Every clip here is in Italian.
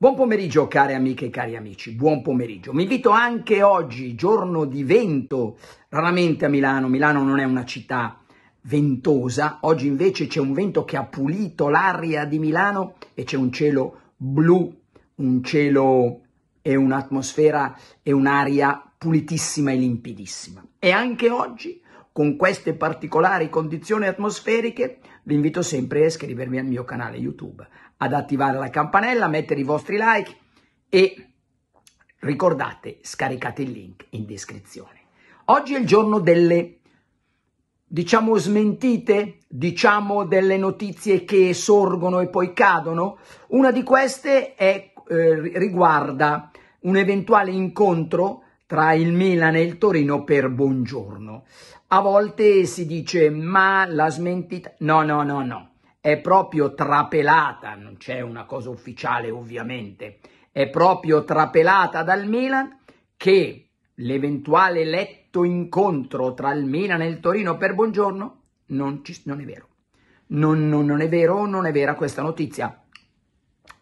Buon pomeriggio care amiche e cari amici, buon pomeriggio. Mi invito anche oggi, giorno di vento, raramente a Milano, Milano non è una città ventosa, oggi invece c'è un vento che ha pulito l'aria di Milano e c'è un cielo blu, un cielo e un'atmosfera e un'aria pulitissima e limpidissima. E anche oggi, con queste particolari condizioni atmosferiche, vi invito sempre a iscrivervi al mio canale YouTube ad attivare la campanella, mettere i vostri like e ricordate, scaricate il link in descrizione. Oggi è il giorno delle, diciamo, smentite, diciamo, delle notizie che sorgono e poi cadono. Una di queste è, eh, riguarda un eventuale incontro tra il Milan e il Torino per buongiorno. A volte si dice ma la smentita... No, no, no, no è proprio trapelata, non c'è una cosa ufficiale ovviamente, è proprio trapelata dal Milan che l'eventuale letto incontro tra il Milan e il Torino per buongiorno non, ci, non è vero. Non, non, non è vero, non è vera questa notizia.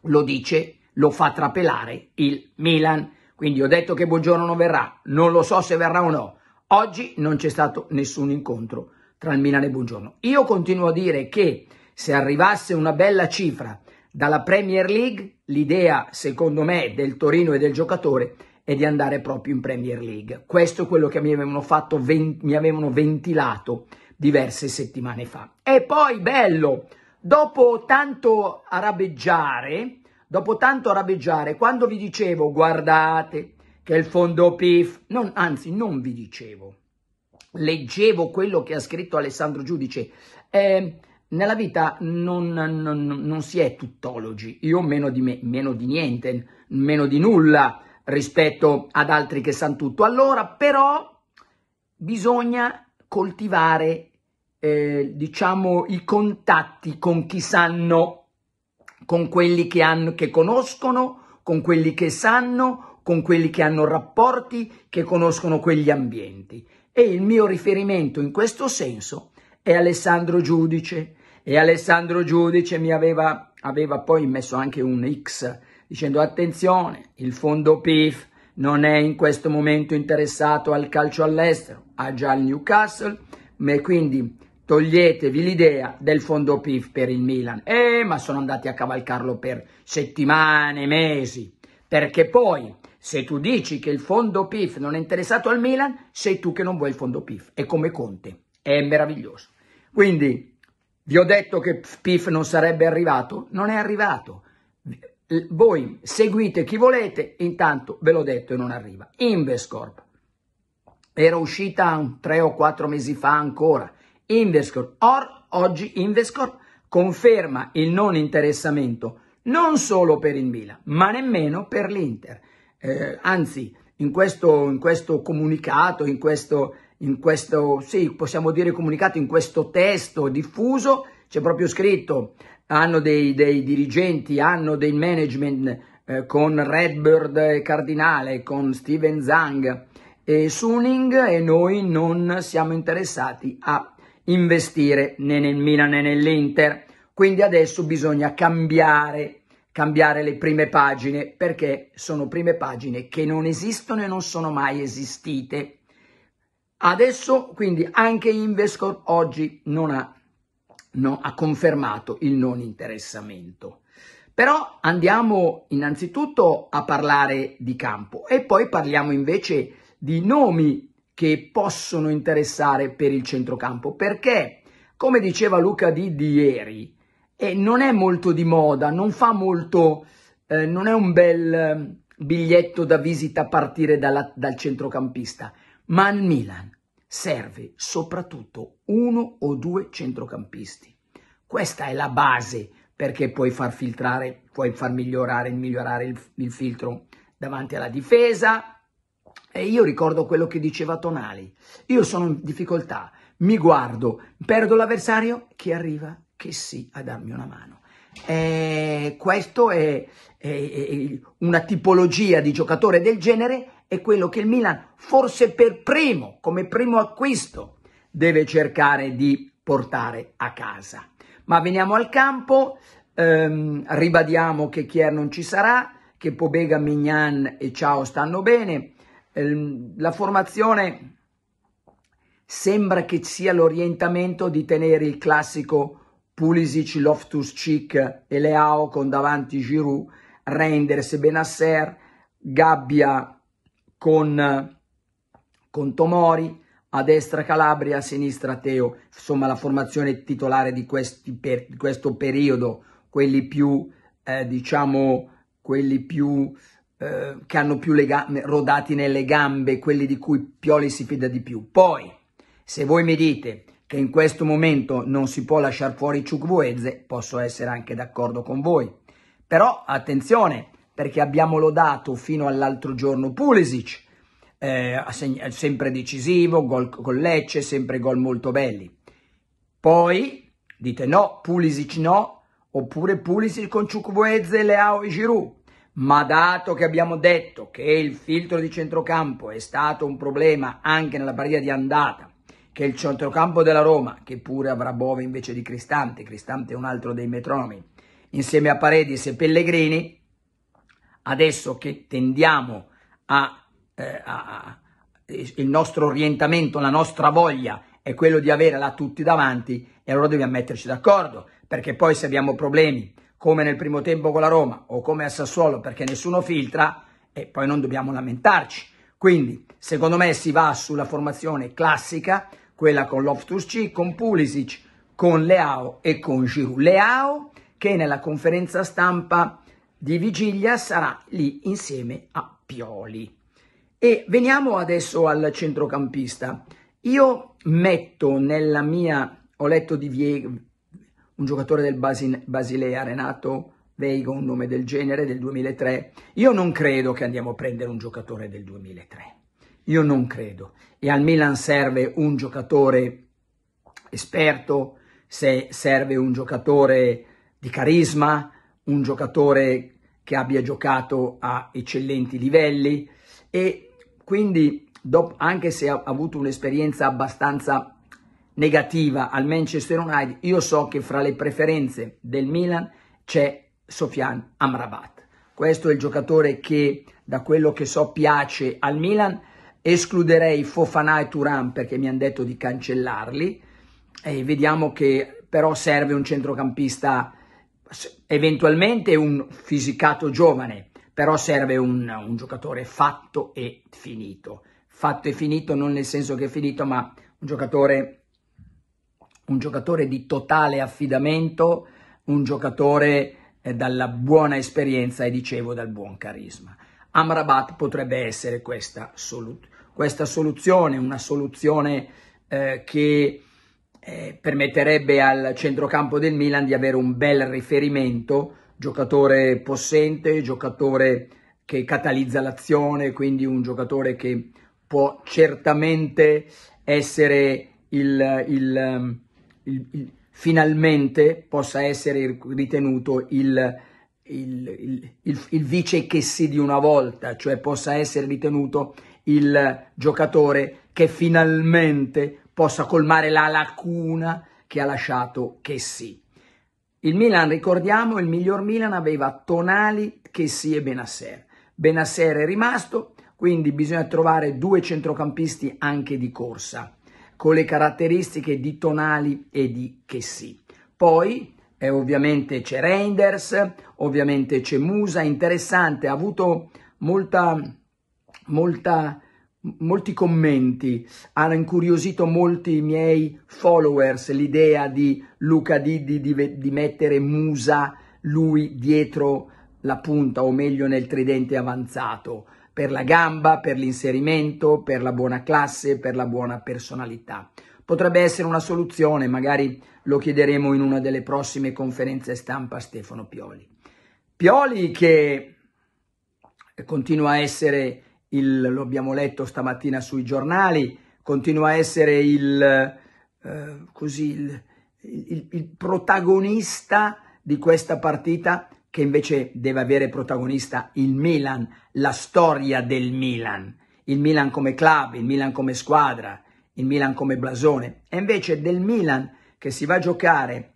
Lo dice, lo fa trapelare il Milan. Quindi ho detto che buongiorno non verrà, non lo so se verrà o no. Oggi non c'è stato nessun incontro tra il Milan e Buongiorno. Io continuo a dire che se arrivasse una bella cifra dalla Premier League, l'idea, secondo me, del Torino e del giocatore è di andare proprio in Premier League. Questo è quello che mi avevano, fatto, mi avevano ventilato diverse settimane fa. E poi, bello, dopo tanto arabeggiare, dopo tanto arabeggiare, quando vi dicevo, guardate, che il fondo PIF, non, anzi non vi dicevo, leggevo quello che ha scritto Alessandro Giudice, eh, nella vita non, non, non si è tuttologi, io meno di me, meno di niente, meno di nulla rispetto ad altri che sanno tutto. Allora, però, bisogna coltivare, eh, diciamo, i contatti con chi sanno, con quelli che, hanno, che conoscono, con quelli che sanno, con quelli che hanno rapporti, che conoscono quegli ambienti. E il mio riferimento in questo senso è Alessandro Giudice, e Alessandro Giudice mi aveva, aveva poi messo anche un X dicendo attenzione, il fondo PIF non è in questo momento interessato al calcio all'estero, ha già il Newcastle, ma quindi toglietevi l'idea del fondo PIF per il Milan. Eh, ma sono andati a cavalcarlo per settimane, mesi, perché poi se tu dici che il fondo PIF non è interessato al Milan, sei tu che non vuoi il fondo PIF. È come Conte, è meraviglioso. Quindi vi ho detto che PIF non sarebbe arrivato? Non è arrivato. Voi seguite chi volete, intanto ve l'ho detto e non arriva. Invescorp. Era uscita tre o quattro mesi fa ancora. Invescorp. Or, oggi Invescorp conferma il non interessamento non solo per il Milan, ma nemmeno per l'Inter. Eh, anzi, in questo, in questo comunicato, in questo in questo, sì, possiamo dire comunicato, in questo testo diffuso, c'è proprio scritto, hanno dei, dei dirigenti, hanno dei management eh, con Redbird Cardinale, con Steven Zhang e Suning e noi non siamo interessati a investire né nel Milan né nell'Inter. Quindi adesso bisogna cambiare, cambiare le prime pagine perché sono prime pagine che non esistono e non sono mai esistite. Adesso quindi anche Invescor oggi non ha, no, ha confermato il non interessamento. Però andiamo innanzitutto a parlare di campo e poi parliamo invece di nomi che possono interessare per il centrocampo perché, come diceva Luca di, di ieri, eh, non è molto di moda, non fa molto, eh, non è un bel ehm, biglietto da visita a partire dalla, dal centrocampista. Ma al Milan serve soprattutto uno o due centrocampisti. Questa è la base perché puoi far filtrare, puoi far migliorare, migliorare il, il filtro davanti alla difesa. E io ricordo quello che diceva Tonali. Io sono in difficoltà, mi guardo, perdo l'avversario, chi arriva? Che sì a darmi una mano. E questo è, è, è una tipologia di giocatore del genere è quello che il Milan forse per primo, come primo acquisto, deve cercare di portare a casa. Ma veniamo al campo, ehm, ribadiamo che Chier non ci sarà, che Pobega, Mignan e Ciao stanno bene, ehm, la formazione sembra che sia l'orientamento di tenere il classico Pulisic, loftus Cic e Leao con davanti Giroud, Renders e Gabbia con, con Tomori, a destra Calabria, a sinistra Teo, insomma la formazione titolare di, questi, per, di questo periodo, quelli più, eh, diciamo, quelli più, eh, che hanno più legame, rodati nelle gambe, quelli di cui Pioli si fida di più. Poi, se voi mi dite che in questo momento non si può lasciare fuori Ciucvueze, posso essere anche d'accordo con voi. Però, attenzione, perché abbiamo lodato fino all'altro giorno Pulisic, eh, eh sempre decisivo, gol con Lecce, sempre gol molto belli. Poi dite no, Pulisic no, oppure Pulisic con Ciucubuezze, Leao e Giroud. Ma dato che abbiamo detto che il filtro di centrocampo è stato un problema anche nella partita di andata, che il centrocampo della Roma, che pure avrà Bove invece di Cristante, Cristante è un altro dei metronomi, insieme a Paredes e Pellegrini, adesso che tendiamo a, eh, a, il nostro orientamento, la nostra voglia è quello di avere averla tutti davanti e allora dobbiamo metterci d'accordo perché poi se abbiamo problemi come nel primo tempo con la Roma o come a Sassuolo perché nessuno filtra e eh, poi non dobbiamo lamentarci. Quindi secondo me si va sulla formazione classica, quella con Loftus-C, con Pulisic, con Leao e con Giroud. Leao che nella conferenza stampa di vigilia sarà lì insieme a Pioli. E veniamo adesso al centrocampista. Io metto nella mia, ho letto di Viega, un giocatore del Basin, Basilea, Renato Veiga, un nome del genere, del 2003. Io non credo che andiamo a prendere un giocatore del 2003. Io non credo. E al Milan serve un giocatore esperto, se serve un giocatore di carisma, un giocatore che abbia giocato a eccellenti livelli e quindi dopo, anche se ha avuto un'esperienza abbastanza negativa al Manchester United, io so che fra le preferenze del Milan c'è Sofian Amrabat. Questo è il giocatore che, da quello che so, piace al Milan. Escluderei Fofana e Turan perché mi hanno detto di cancellarli. E vediamo che però serve un centrocampista eventualmente un fisicato giovane, però serve un, un, giocatore fatto e finito. Fatto e finito non nel senso che è finito, ma un giocatore, un giocatore di totale affidamento, un giocatore eh, dalla buona esperienza e dicevo dal buon carisma. Amrabat potrebbe essere questa, solu questa soluzione, una soluzione eh, che eh, permetterebbe al centrocampo del Milan di avere un bel riferimento, giocatore possente, giocatore che catalizza l'azione, quindi un giocatore che può certamente essere il, il, il, il finalmente possa essere ritenuto il, vice che si di una volta, cioè possa essere ritenuto il giocatore che finalmente possa colmare la lacuna che ha lasciato che sì. Il Milan, ricordiamo, il miglior Milan aveva Tonali, che sì e Benasser. Benasser è rimasto, quindi bisogna trovare due centrocampisti anche di corsa, con le caratteristiche di Tonali e di che sì. Poi eh, ovviamente c'è Reinders, ovviamente c'è Musa, interessante, ha avuto molta, molta molti commenti, hanno incuriosito molti miei followers l'idea di Luca Didi di, di, mettere Musa lui dietro la punta o meglio nel tridente avanzato per la gamba, per l'inserimento, per la buona classe, per la buona personalità. Potrebbe essere una soluzione, magari lo chiederemo in una delle prossime conferenze stampa a Stefano Pioli. Pioli che continua a essere il, lo abbiamo letto stamattina sui giornali, continua a essere il, eh, così, il, il, il protagonista di questa partita che invece deve avere protagonista il Milan, la storia del Milan, il Milan come club, il Milan come squadra, il Milan come blasone. E invece del Milan che si va a giocare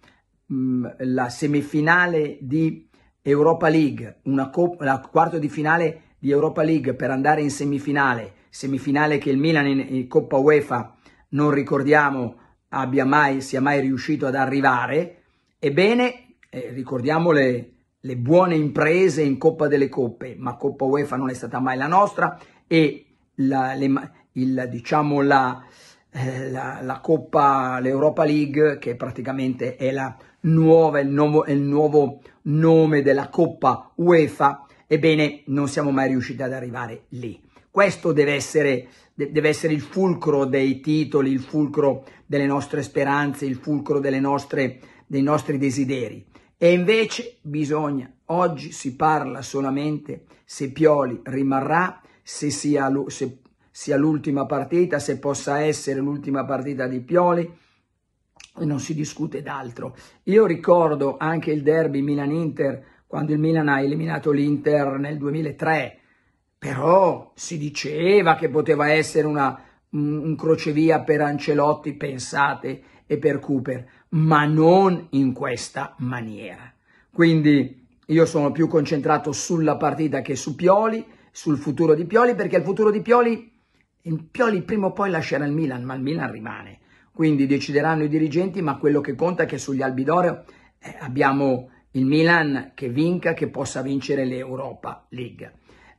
mh, mm, la semifinale di Europa League, una la quarto di finale di Europa League per andare in semifinale, semifinale che il Milan in, in Coppa UEFA non ricordiamo abbia mai, sia mai riuscito ad arrivare, ebbene eh, ricordiamo le, le buone imprese in Coppa delle Coppe, ma Coppa UEFA non è stata mai la nostra e la, le, il, diciamo la, eh, la, la, Coppa, l'Europa League, che praticamente è la nuova, il, nuovo, il nuovo nome della Coppa UEFA, Ebbene, non siamo mai riusciti ad arrivare lì. Questo deve essere, deve essere, il fulcro dei titoli, il fulcro delle nostre speranze, il fulcro nostre, dei nostri desideri. E invece bisogna, oggi si parla solamente se Pioli rimarrà, se sia, se sia l'ultima partita, se possa essere l'ultima partita di Pioli, e non si discute d'altro. Io ricordo anche il derby Milan-Inter quando il Milan ha eliminato l'Inter nel 2003, però si diceva che poteva essere una, un crocevia per Ancelotti, pensate, e per Cooper, ma non in questa maniera. Quindi io sono più concentrato sulla partita che su Pioli, sul futuro di Pioli, perché il futuro di Pioli, Pioli prima o poi lascerà il Milan, ma il Milan rimane. Quindi decideranno i dirigenti, ma quello che conta è che sugli Albidoro eh, abbiamo il Milan che vinca, che possa vincere l'Europa League.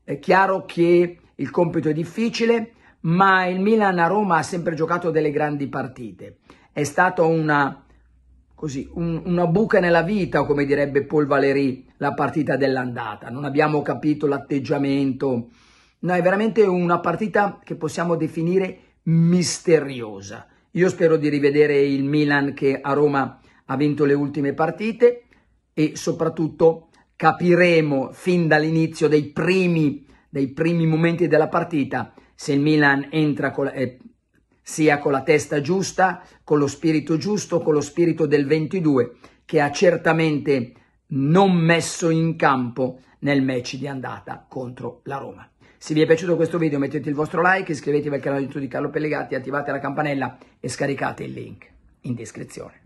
È chiaro che il compito è difficile, ma il Milan a Roma ha sempre giocato delle grandi partite. È stata una, così, un, una buca nella vita, come direbbe Paul Valéry, la partita dell'andata. Non abbiamo capito l'atteggiamento. No, è veramente una partita che possiamo definire misteriosa. Io spero di rivedere il Milan che a Roma ha vinto le ultime partite e soprattutto capiremo fin dall'inizio dei primi, dei primi momenti della partita se il Milan entra con la, eh, sia con la testa giusta, con lo spirito giusto, con lo spirito del 22 che ha certamente non messo in campo nel match di andata contro la Roma. Se vi è piaciuto questo video mettete il vostro like, iscrivetevi al canale YouTube di Carlo Pellegatti, attivate la campanella e scaricate il link in descrizione.